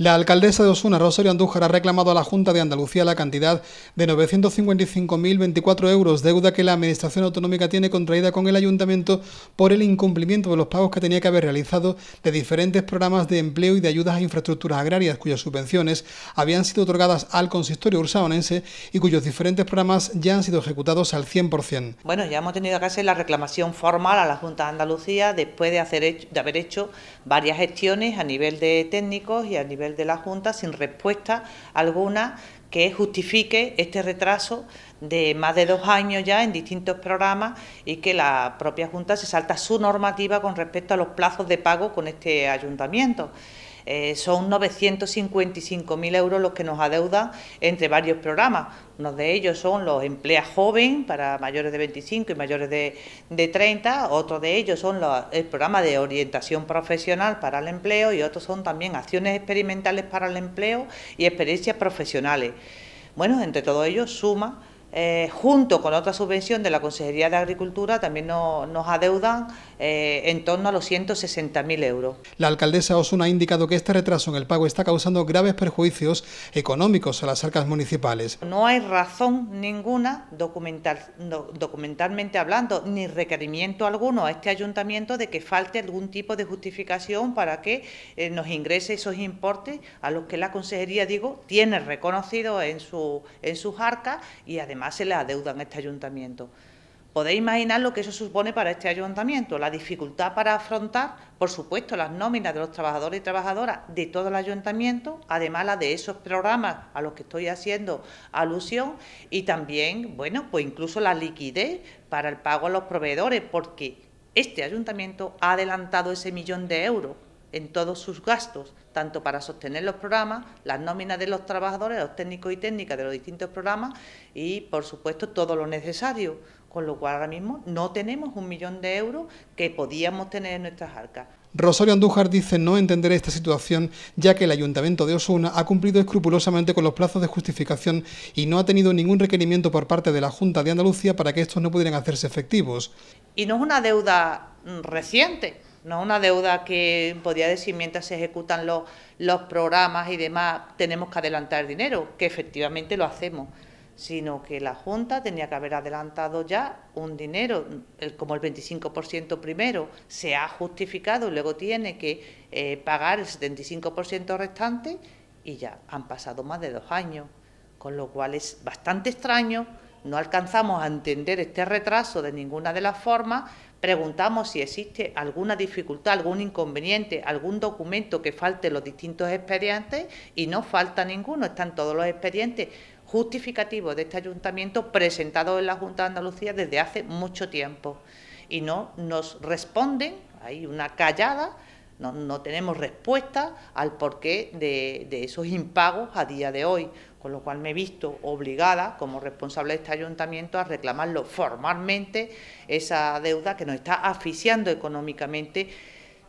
La alcaldesa de Osuna, Rosario Andújar, ha reclamado a la Junta de Andalucía la cantidad de 955.024 euros, deuda que la Administración Autonómica tiene contraída con el Ayuntamiento por el incumplimiento de los pagos que tenía que haber realizado de diferentes programas de empleo y de ayudas a infraestructuras agrarias, cuyas subvenciones habían sido otorgadas al consistorio ursaonense y cuyos diferentes programas ya han sido ejecutados al 100%. Bueno, ya hemos tenido que hacer la reclamación formal a la Junta de Andalucía después de, de haber hecho varias gestiones a nivel de técnicos y a nivel de la Junta sin respuesta alguna que justifique este retraso de más de dos años ya en distintos programas y que la propia Junta se salta su normativa con respecto a los plazos de pago con este ayuntamiento. Eh, son 955.000 euros los que nos adeudan entre varios programas. Unos de ellos son los Emplea Joven para mayores de 25 y mayores de, 30, otro de ellos son los, el programa de orientación profesional para el empleo y otros son también acciones experimentales para el empleo y experiencias profesionales. Bueno, entre todos ellos suma eh, junto con otra subvención de la Consejería de Agricultura, también nos adeudan eh, en torno a los 160.000 euros. La alcaldesa Osuna ha indicado que este retraso en el pago está causando graves perjuicios económicos a las arcas municipales. No hay razón ninguna, documentalmente hablando, ni requerimiento alguno a este ayuntamiento de que falte algún tipo de justificación para que eh, nos ingrese esos importes a los que la Consejería, digo, tiene reconocido en, en sus arcas y además además se le adeuda en este ayuntamiento. Podéis imaginar lo que eso supone para este ayuntamiento, la dificultad para afrontar, por supuesto, las nóminas de los trabajadores y trabajadoras de todo el ayuntamiento, además la de esos programas a los que estoy haciendo alusión, y también, bueno, pues incluso la liquidez para el pago a los proveedores, porque este ayuntamiento ha adelantado ese millón de euros en todos sus gastos, tanto para sostener los programas, las nóminas de los trabajadores, los técnicos y técnicas de los distintos programas y, por supuesto, todo lo necesario. Con lo cual ahora mismo no tenemos un millón de euros que podíamos tener en nuestras arcas. Rosario Andújar dice no entender esta situación, ya que el Ayuntamiento de Osuna ha cumplido escrupulosamente con los plazos de justificación y no ha tenido ningún requerimiento por parte de la Junta de Andalucía para que estos no pudieran hacerse efectivos. Y no es una deuda mm, reciente, no una deuda que podía decir mientras se ejecutan los, programas y demás tenemos que adelantar dinero, que efectivamente lo hacemos, sino que la Junta tenía que haber adelantado ya un dinero, como el 25% primero se ha justificado y luego tiene que eh, pagar el 75% restante y ya han pasado más de dos años, con lo cual es bastante extraño no alcanzamos a entender este retraso de ninguna de las formas, Preguntamos si existe alguna dificultad, algún inconveniente, algún documento que falte los distintos expedientes y no falta ninguno, están todos los expedientes justificativos de este ayuntamiento presentados en la Junta de Andalucía desde hace mucho tiempo y no nos responden, hay una callada no, tenemos respuesta al porqué de, de esos impagos a día de hoy, con lo cual me he visto obligada, como responsable de este ayuntamiento, a reclamarlo formalmente esa deuda que nos está asfixiando económicamente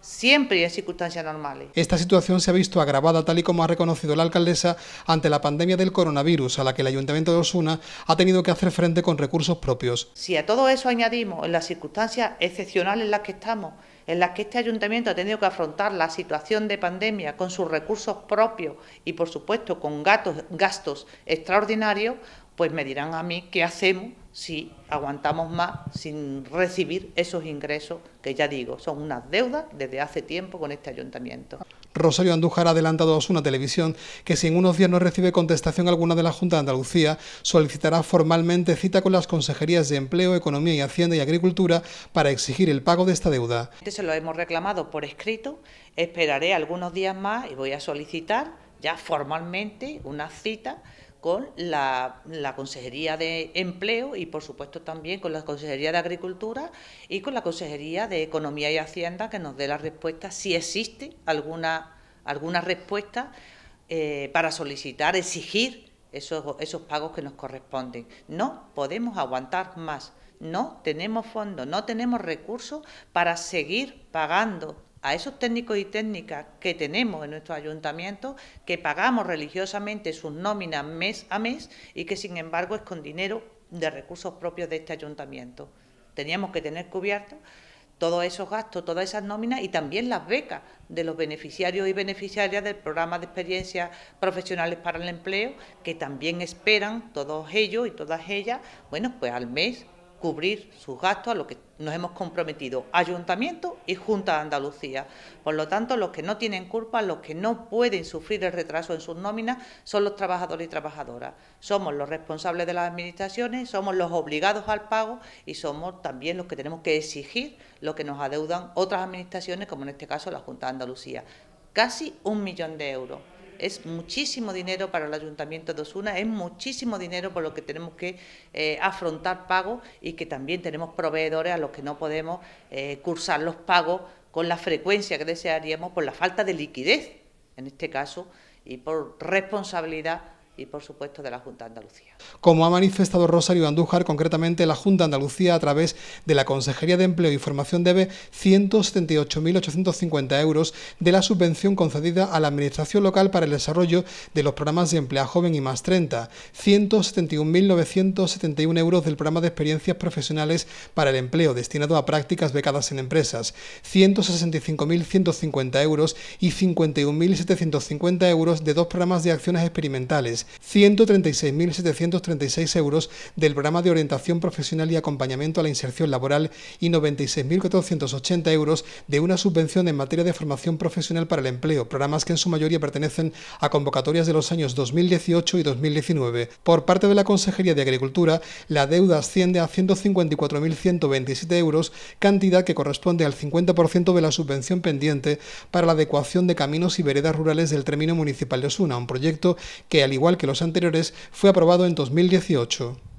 siempre en circunstancias normales. Esta situación se ha visto agravada tal y como ha reconocido la alcaldesa ante la pandemia del coronavirus a la que el Ayuntamiento de Osuna ha tenido que hacer frente con recursos propios. Si a todo eso añadimos las circunstancias excepcionales en las que estamos, en las que este ayuntamiento ha tenido que afrontar la situación de pandemia con sus recursos propios y, por supuesto, con gastos extraordinarios, pues me dirán a mí qué hacemos si aguantamos más sin recibir esos ingresos que ya digo, son unas deudas desde hace tiempo con este ayuntamiento. Rosario Andújar ha adelantado a Osuna Televisión que si en unos días no recibe contestación alguna de la Junta de Andalucía, solicitará formalmente cita con las consejerías de Empleo, Economía y Hacienda y Agricultura para exigir el pago de esta deuda. Este se lo hemos reclamado por escrito, esperaré algunos días más y voy a solicitar ya formalmente una cita con la, Consejería de Empleo y, por supuesto, también con la Consejería de Agricultura y con la Consejería de Economía y Hacienda, que nos dé la respuesta si existe alguna, alguna respuesta eh, para solicitar, exigir esos, esos pagos que nos corresponden. No podemos aguantar más. No tenemos fondos, no tenemos recursos para seguir pagando a esos técnicos y técnicas que tenemos en nuestro ayuntamiento, que pagamos religiosamente sus nóminas mes a mes y que sin embargo es con dinero de recursos propios de este ayuntamiento. Teníamos que tener cubiertos todos esos gastos, todas esas nóminas y también las becas de los beneficiarios y beneficiarias del programa de experiencias profesionales para el empleo, que también esperan todos ellos y todas ellas, bueno, pues al mes cubrir sus gastos a lo que nos hemos comprometido Ayuntamiento y Junta de Andalucía. Por lo tanto, los que no tienen culpa, los que no pueden sufrir el retraso en sus nóminas, son los trabajadores y trabajadoras. Somos los responsables de las administraciones, somos los obligados al pago y somos también los que tenemos que exigir lo que nos adeudan otras administraciones, como en este caso la Junta de Andalucía. Casi un millón de euros es muchísimo dinero para el Ayuntamiento de Osuna, es muchísimo dinero por lo que tenemos que eh, afrontar pagos y que también tenemos proveedores a los que no podemos eh, cursar los pagos con la frecuencia que desearíamos por la falta de liquidez, en este caso, y por responsabilidad y por supuesto de la Junta de Andalucía. Como ha manifestado Rosario Andújar, concretamente la Junta de Andalucía a través de la Consejería de Empleo y Formación debe 178.850 euros de la subvención concedida a la Administración local para el desarrollo de los programas de empleo joven y más 30, 171.971 euros del programa de experiencias profesionales para el empleo destinado a prácticas becadas en empresas, 165.150 euros y 51.750 euros de dos programas de acciones experimentales 136.736 euros del programa de orientación profesional y acompañamiento a la inserción laboral y 96.480 euros de una subvención en materia de formación profesional para el empleo, programas que en su mayoría pertenecen a convocatorias de los años 2018 y 2019. Por parte de la Consejería de Agricultura, la deuda asciende a 154.127 euros, cantidad que corresponde al 50% de la subvención pendiente para la adecuación de caminos y veredas rurales del término municipal de Osuna, un proyecto que, al igual que los anteriores, fue aprobado en 2018.